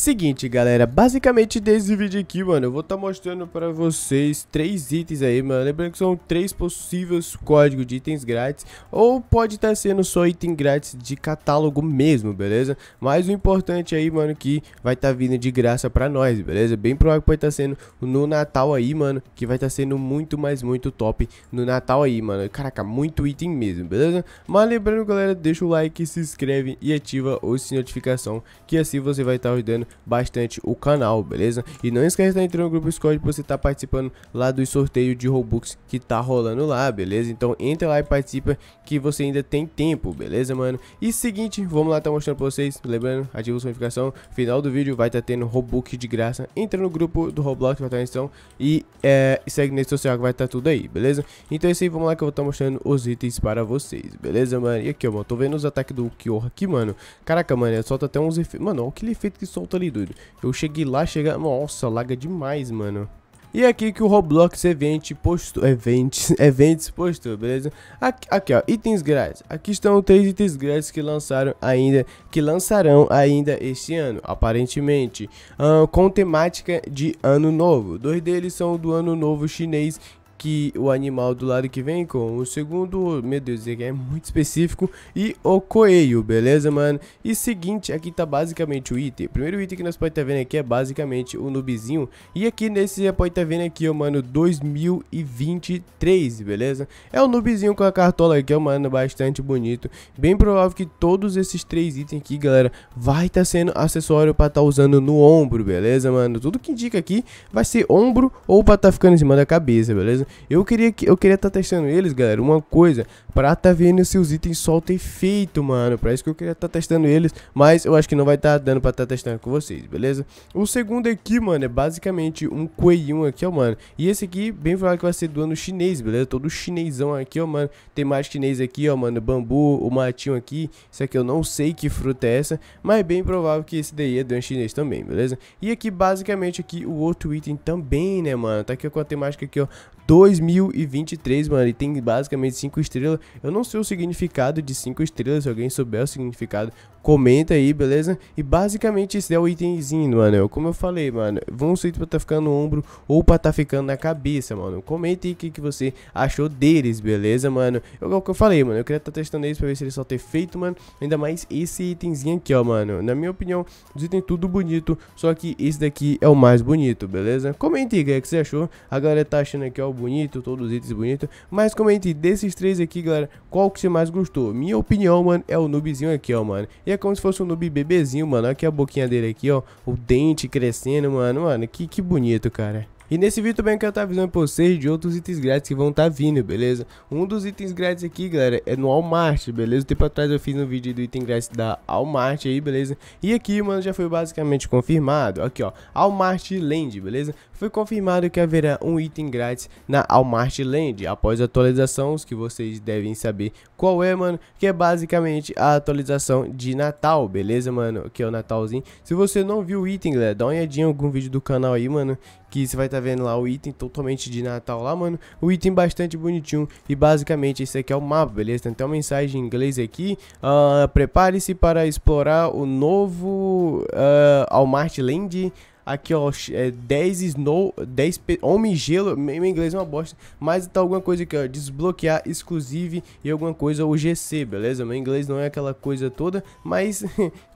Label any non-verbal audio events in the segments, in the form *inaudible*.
Seguinte, galera, basicamente desse vídeo aqui, mano, eu vou estar tá mostrando pra vocês três itens aí, mano. Lembrando que são três possíveis códigos de itens grátis, ou pode estar tá sendo só item grátis de catálogo mesmo, beleza? Mas o importante aí, mano, que vai estar tá vindo de graça pra nós, beleza? Bem provável que pode estar tá sendo no Natal aí, mano, que vai estar tá sendo muito, mais muito top no Natal aí, mano. Caraca, muito item mesmo, beleza? Mas lembrando, galera, deixa o like, se inscreve e ativa o sininho de notificação, que assim você vai estar tá ajudando bastante o canal, beleza? E não esquece de entrar no grupo Discord pra você estar tá participando lá do sorteio de Robux que tá rolando lá, beleza? Então entra lá e participa que você ainda tem tempo, beleza, mano? E seguinte, vamos lá tá mostrando pra vocês, lembrando, ativa a notificação, final do vídeo vai estar tá tendo Robux de graça, entra no grupo do Roblox, vai estar tá na e é, segue nesse social que vai estar tá tudo aí, beleza? Então é isso aí, vamos lá que eu vou estar tá mostrando os itens para vocês, beleza, mano? E aqui, ó, mano, tô vendo os ataques do Kyo aqui, mano. Caraca, mano, ele solta até uns efeitos. Mano, olha aquele efeito que solta volta ali, doido. Eu cheguei lá, chega... Nossa, laga demais, mano. E aqui que o Roblox Event postou, Events, *laughs* Events postou, beleza? Aqui, aqui, ó, itens grátis. Aqui estão três itens grátis que lançaram ainda, que lançarão ainda este ano, aparentemente, uh, com temática de ano novo. Dois deles são do ano novo chinês que o animal do lado que vem com. O segundo, meu Deus, ele é muito específico. E o coelho, beleza, mano? E seguinte, aqui tá basicamente o item. O primeiro item que nós pode estar tá vendo aqui é basicamente o nubizinho. E aqui nesse já pode estar tá vendo aqui, ó, mano, 2023, beleza? É o noobzinho nubizinho com a cartola aqui, ó, mano, bastante bonito. Bem provável que todos esses três itens aqui, galera, vai estar tá sendo acessório pra estar tá usando no ombro, beleza, mano? Tudo que indica aqui vai ser ombro ou pra estar tá ficando em cima da cabeça, beleza? Eu queria que eu queria estar tá testando eles, galera, uma coisa, pra tá vendo se os itens soltam efeito, mano. Pra isso que eu queria estar tá testando eles, mas eu acho que não vai estar tá dando pra estar tá testando com vocês, beleza? O segundo aqui, mano, é basicamente um coelhinho aqui, ó, mano. E esse aqui, bem provável que vai ser do ano chinês, beleza? Todo chinesão aqui, ó, mano. Tem mais chinês aqui, ó, mano, bambu, o matinho aqui. Isso aqui eu não sei que fruta é essa, mas bem provável que esse daí é do ano chinês também, beleza? E aqui, basicamente, aqui o outro item também, né, mano? Tá aqui com a temática aqui, ó, 2023, mano. E tem basicamente 5 estrelas. Eu não sei o significado de 5 estrelas. Se alguém souber o significado, comenta aí, beleza? E basicamente esse é o itemzinho, mano. É como eu falei, mano. Vão ser pra tá ficando no ombro ou pra tá ficando na cabeça, mano. Comenta aí o que, que você achou deles, beleza, mano? Eu, é o que eu falei, mano. Eu queria estar tá testando eles pra ver se eles só ter feito, mano. Ainda mais esse itemzinho aqui, ó, mano. Na minha opinião, os itens tudo bonito. Só que esse daqui é o mais bonito, beleza? Comenta aí o que, é que você achou. A galera tá achando aqui, ó bonito, todos os itens bonitos. Mas comente desses três aqui, galera, qual que você mais gostou. Minha opinião, mano, é o noobzinho aqui, ó, mano. E é como se fosse um noob bebezinho, mano. Olha aqui a boquinha dele aqui, ó. O dente crescendo, mano. Mano, que, que bonito, cara. E nesse vídeo também eu quero estar avisando pra vocês de outros itens grátis que vão estar tá vindo, beleza? Um dos itens grátis aqui, galera, é no Walmart, beleza? Um tempo atrás eu fiz um vídeo do item grátis da Walmart aí, beleza? E aqui, mano, já foi basicamente confirmado, aqui ó, Walmart Land, beleza? Foi confirmado que haverá um item grátis na Walmart Land, após a atualização, os que vocês devem saber qual é, mano, que é basicamente a atualização de Natal, beleza, mano? Que é o Natalzinho. Se você não viu o item, galera, dá uma olhadinha em algum vídeo do canal aí, mano, que você vai estar tá vendo lá o item totalmente de Natal lá, mano. O item bastante bonitinho e basicamente esse aqui é o mapa, beleza? Tem até uma mensagem em inglês aqui. Uh, Prepare-se para explorar o novo uh, ah, Almart Land. Aqui, ó, é 10 snow, 10 homem gelo, meu inglês é uma bosta, mas tá alguma coisa aqui, ó, desbloquear exclusive e alguma coisa o GC, beleza? Meu inglês não é aquela coisa toda, mas *laughs*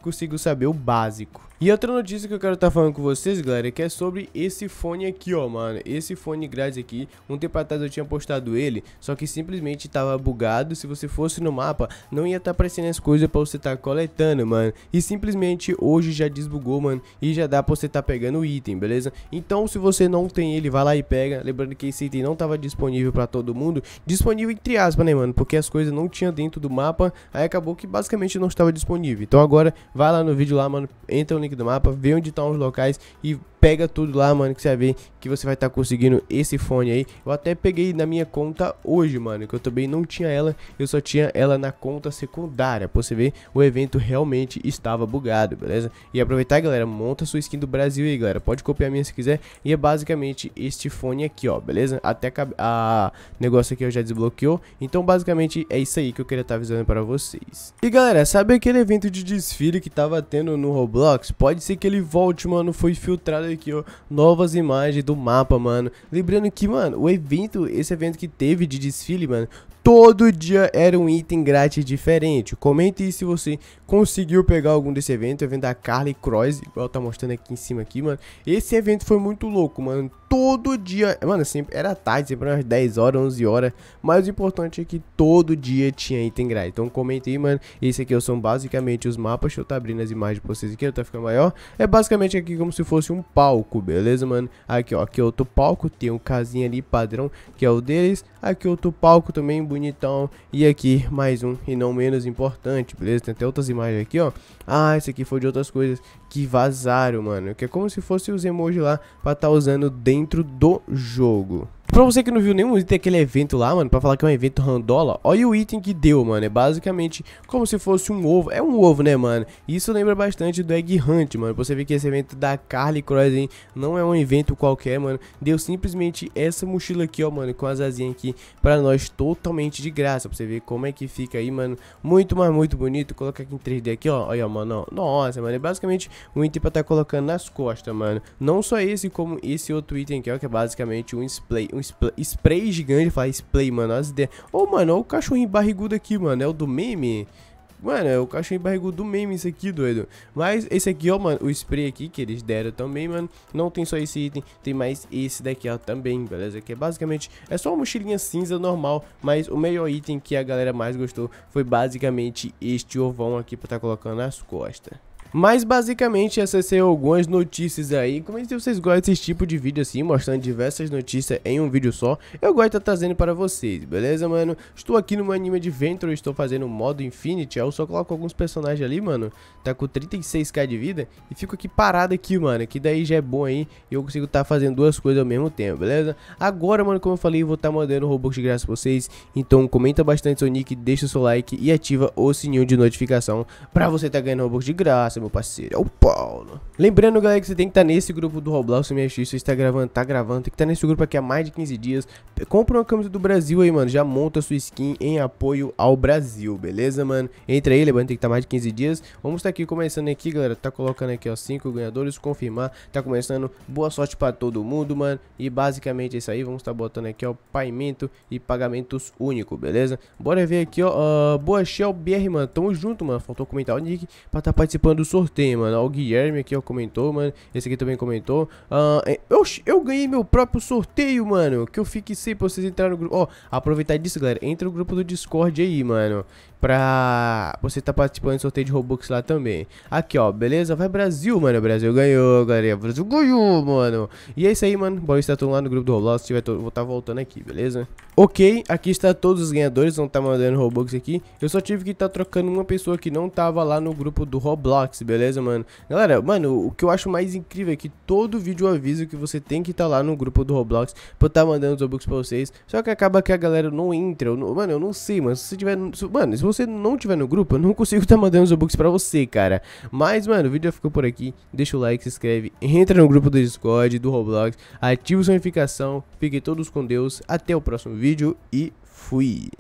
consigo saber o básico. E outra notícia que eu quero estar tá falando com vocês, galera, é que é sobre esse fone aqui, ó, mano. Esse fone grátis aqui, um tempo atrás eu tinha postado ele, só que simplesmente tava bugado. Se você fosse no mapa, não ia estar tá aparecendo as coisas pra você estar tá coletando, mano. E simplesmente hoje já desbugou, mano, e já dá pra você estar tá pegando o item, beleza? Então, se você não tem ele, vai lá e pega. Lembrando que esse item não tava disponível pra todo mundo. Disponível entre aspas, né, mano? Porque as coisas não tinham dentro do mapa, aí acabou que basicamente não estava disponível. Então agora Vai lá no vídeo lá, mano, entra no link do mapa, vê onde estão os locais e pega tudo lá, mano, que você vai ver que você vai estar tá conseguindo esse fone aí. Eu até peguei na minha conta hoje, mano, que eu também não tinha ela, eu só tinha ela na conta secundária. Pra você ver, o evento realmente estava bugado, beleza? E aproveitar, galera, monta sua skin do Brasil aí, galera. Pode copiar minha se quiser. E é basicamente este fone aqui, ó, beleza? Até a, a negócio aqui eu já desbloqueou. Então, basicamente, é isso aí que eu queria estar tá avisando pra vocês. E, galera, sabe aquele evento de desfile que tava tendo no Roblox? Pode ser que ele volte, mano, foi filtrado aqui, ó, novas imagens do mapa, mano. Lembrando que, mano, o evento, esse evento que teve de desfile, mano, todo dia era um item grátis diferente. Comente aí se você conseguiu pegar algum desse evento, o evento da Carly Cross, igual tá mostrando aqui em cima aqui, mano. Esse evento foi muito louco, mano. Todo dia, mano, sempre era tarde, sempre umas 10 horas, 11 horas, mas o importante é que todo dia tinha item grátis. Então comente aí, mano. Esse aqui são é basicamente os mapas, deixa eu tá abrindo as imagens pra vocês aqui, tá ficando maior. É basicamente aqui como se fosse um pau palco, beleza, mano? Aqui, ó, aqui é outro palco, tem um casinha ali padrão, que é o deles. Aqui outro palco também, bonitão. E aqui mais um, e não menos importante, beleza? Tem até outras imagens aqui, ó. Ah, esse aqui foi de outras coisas que vazaram, mano. Que é como se fosse os emojis lá pra estar tá usando dentro do jogo. Pra você que não viu nenhum item daquele evento lá, mano, pra falar que é um evento randola, olha o item que deu, mano. É basicamente como se fosse um ovo. É um ovo, né, mano? Isso lembra bastante do Egg Hunt, mano. Você vê que esse evento da Carly Cross, hein, não é um evento qualquer, mano. Deu simplesmente essa mochila aqui, ó, mano, com as asinhas aqui pra nós totalmente de graça. Pra você ver como é que fica aí, mano. Muito, mas muito bonito. Coloca aqui em 3D aqui, ó. Olha, mano, ó. Nossa, mano, é basicamente um item pra tá colocando nas costas, mano. Não só esse, como esse outro item aqui, ó, que é basicamente um display, um spray, spray gigante, fala spray, mano, as ideias. Ô, oh, mano, olha o cachorrinho barrigudo aqui, mano, é o do meme? Mano, é o cachorrinho barrigudo do meme isso aqui, doido. Mas esse aqui, ó, mano, o spray aqui que eles deram também, mano. Não tem só esse item, tem mais esse daqui, ó, também, beleza? Que é basicamente, é só uma mochilinha cinza normal, mas o melhor item que a galera mais gostou foi basicamente este ovão aqui pra tá colocando nas costas. Mas basicamente essas são algumas notícias aí. Como é que vocês gostam desse tipo de vídeo assim, mostrando diversas notícias em um vídeo só? Eu gosto de estar tá trazendo para vocês, beleza, mano? Estou aqui no meu anime Adventure, estou fazendo modo Infinity, eu só coloco alguns personagens ali, mano. Tá com 36k de vida e fico aqui parado aqui, mano, que daí já é bom aí e eu consigo estar tá fazendo duas coisas ao mesmo tempo, beleza? Agora, mano, como eu falei, eu vou estar tá mandando Robux de graça para vocês, então comenta bastante seu nick, deixa o seu like e ativa o sininho de notificação para você estar ganhando Robux de graça, meu parceiro. É o Paulo. Lembrando, galera, que você tem que estar tá nesse grupo do Roblox MX. Você está gravando, tá gravando. Tem que estar tá nesse grupo aqui há mais de 15 dias. Compra uma camisa do Brasil aí, mano. Já monta sua skin em apoio ao Brasil, beleza, mano? Entra aí, lembrando, tem que estar tá mais de 15 dias. Vamos estar tá aqui começando aqui, galera. Tá colocando aqui, ó, 5 ganhadores. Confirmar. Tá começando. Boa sorte pra todo mundo, mano. E basicamente é isso aí. Vamos estar tá botando aqui, ó, paimento e pagamentos único, beleza? Bora ver aqui, ó. Uh, boa Shell BR, mano. Tamo junto, mano. Faltou comentar o nick pra estar tá participando do sorteio, mano. o Guilherme aqui, ó, comentou, mano. Esse aqui também comentou. Uh, eu, eu ganhei meu próprio sorteio, mano. Que eu fiquei sem pra vocês entrarem no grupo. Ó, aproveitar disso, galera. Entra no grupo do Discord aí, mano pra você tá participando do sorteio de Robux lá também. Aqui, ó, beleza? Vai Brasil, mano. Brasil ganhou, galera. Brasil ganhou, mano. E é isso aí, mano. Bom, estar tudo lá no grupo do Roblox. Se tiver, vou estar tá voltando aqui, beleza? Ok, aqui está todos os ganhadores. Vão estar tá mandando Robux aqui. Eu só tive que estar tá trocando uma pessoa que não tava lá no grupo do Roblox, beleza, mano? Galera, mano, o que eu acho mais incrível é que todo vídeo avisa que você tem que estar tá lá no grupo do Roblox pra estar tá mandando os Robux pra vocês. Só que acaba que a galera não entra. Eu não, mano, eu não sei, mano. Se tiver... Mano, se você você não tiver no grupo, eu não consigo estar *laughs* tá mandando os e-books pra você, cara. Mas, mano, o vídeo já ficou por aqui. Deixa o like, se inscreve, entra no grupo do Discord, do Roblox, ativa sua notificação. Fiquem todos com Deus. Até o próximo vídeo e fui.